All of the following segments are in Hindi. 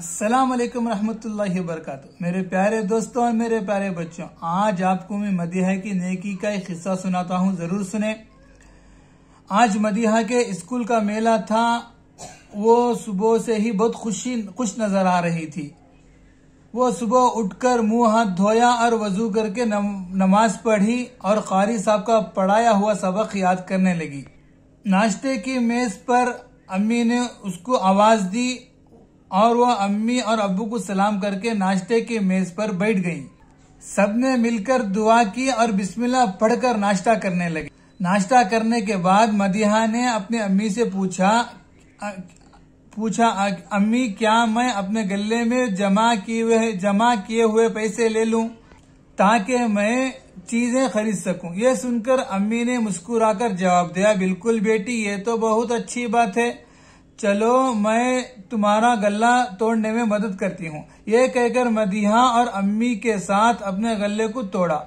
असलकम रहमतुल्लाहि वबरकत मेरे प्यारे दोस्तों और मेरे प्यारे बच्चों आज आपको मैं मदीहा की नेकी का एक हिस्सा सुनाता हूँ ज़रूर सुने आज मदीहा के स्कूल का मेला था वो सुबह से ही बहुत खुशी खुश नज़र आ रही थी वो सुबह उठकर मुंह हाथ धोया और वजू करके नमाज पढ़ी और कारी साहब का पढ़ाया हुआ सबक याद करने लगी नाश्ते की मेज़ पर अम्मी ने उसको आवाज़ दी और वह अम्मी और अबू को सलाम करके नाश्ते की मेज पर बैठ गई सबने मिलकर दुआ की और बिस्मिल्लाह पढ़कर नाश्ता करने लगे नाश्ता करने के बाद मदिहा ने अपने अम्मी से पूछा पूछा अम्मी क्या मैं अपने गले में जमा किए हुए जमा किए हुए पैसे ले लूं ताकि मैं चीजें खरीद सकूं यह सुनकर अम्मी ने मुस्कुराकर जवाब दिया बिल्कुल बेटी ये तो बहुत अच्छी बात है चलो मैं तुम्हारा गला तोड़ने में मदद करती हूँ यह कहकर मदिहा और अम्मी के साथ अपने गले को तोड़ा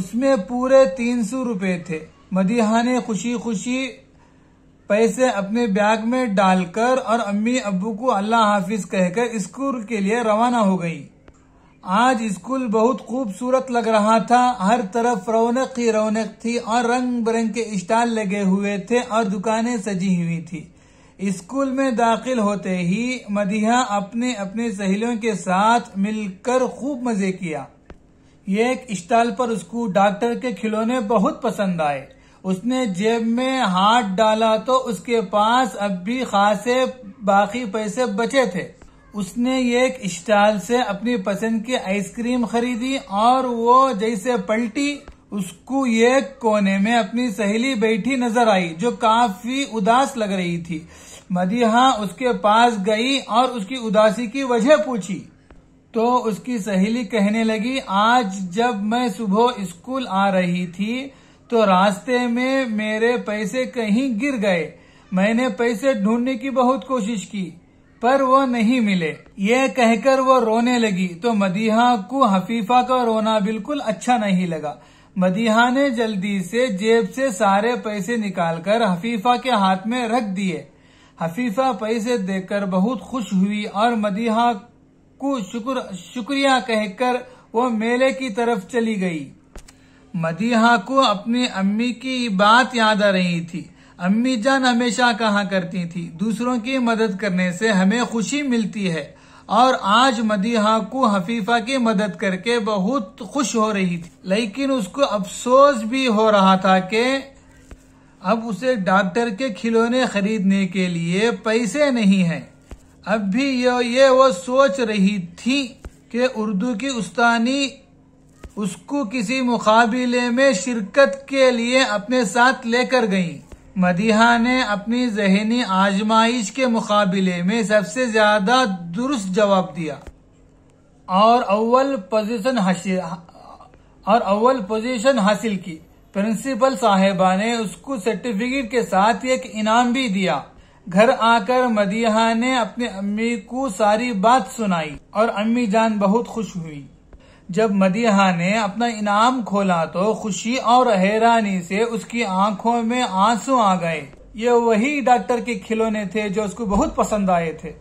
उसमें पूरे तीन सौ रुपये थे मदिहा ने खुशी खुशी पैसे अपने बैग में डालकर और अम्मी अबू को अल्लाह हाफिज कहकर स्कूल के लिए रवाना हो गई आज स्कूल बहुत खूबसूरत लग रहा था हर तरफ रौनक ही रौनक थी और रंग बिरंग के स्टॉल लगे हुए थे और दुकानें सजी हुई थी स्कूल में दाखिल होते ही मदिहा अपने अपने सहेलियों के साथ मिलकर खूब मजे किया ये एक स्टाल पर उसको डॉक्टर के खिलौने बहुत पसंद आए उसने जेब में हाथ डाला तो उसके पास अब भी खासे बाकी पैसे बचे थे उसने एक स्टाल से अपनी पसंद की आइसक्रीम खरीदी और वो जैसे पलटी उसको ये कोने में अपनी सहेली बैठी नजर आई जो काफी उदास लग रही थी मदीहा उसके पास गई और उसकी उदासी की वजह पूछी तो उसकी सहेली कहने लगी आज जब मैं सुबह स्कूल आ रही थी तो रास्ते में मेरे पैसे कहीं गिर गए मैंने पैसे ढूंढने की बहुत कोशिश की पर वो नहीं मिले ये कहकर वो रोने लगी तो मदीहा को हफीफा का रोना बिल्कुल अच्छा नहीं लगा मदीहा ने जल्दी से जेब से सारे पैसे निकालकर हफीफा के हाथ में रख दिए हफीफा पैसे देकर बहुत खुश हुई और मदीहा को शुक्र शुक्रिया कहकर वो मेले की तरफ चली गई मदीहा को अपनी अम्मी की बात याद आ रही थी अम्मी जान हमेशा कहा करती थी दूसरों की मदद करने से हमें खुशी मिलती है और आज मदीहा को हफीफा की मदद करके बहुत खुश हो रही थी लेकिन उसको अफसोस भी हो रहा था कि अब उसे डॉक्टर के खिलौने खरीदने के लिए पैसे नहीं हैं। अब भी ये ये वो सोच रही थी कि उर्दू की उस्तानी उसको किसी मुकाबले में शिरकत के लिए अपने साथ लेकर गई मदीहा ने अपनी जहनी आजमाइश के मुकाबले में सबसे ज्यादा दुरुस्त जवाब दिया और अव्वल पोजीशन और अव्वल पोजीशन हासिल की प्रिंसिपल साहेबा ने उसको सर्टिफिकेट के साथ एक इनाम भी दिया घर आकर मदीहा ने अपनी अम्मी को सारी बात सुनाई और अम्मी जान बहुत खुश हुई जब मदीहा ने अपना इनाम खोला तो खुशी और हैरानी से उसकी आंखों में आंसू आ गए ये वही डॉक्टर के खिलौने थे जो उसको बहुत पसंद आए थे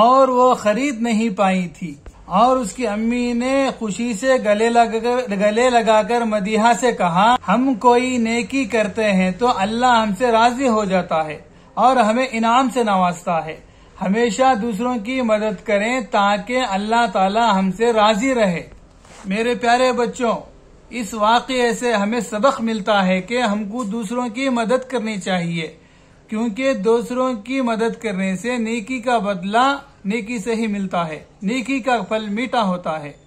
और वो खरीद नहीं पाई थी और उसकी अम्मी ने खुशी से गले लगाकर गले लगाकर मदीहा से कहा हम कोई नेकी करते हैं तो अल्लाह हमसे राजी हो जाता है और हमें इनाम से नवाजता है हमेशा दूसरों की मदद करें ताकि अल्लाह ताला हमसे राजी रहे मेरे प्यारे बच्चों इस वाक़े से हमें सबक मिलता है कि हमको दूसरों की मदद करनी चाहिए क्योंकि दूसरों की मदद करने से नेकी का बदला नेकी से ही मिलता है नेकी का फल मीठा होता है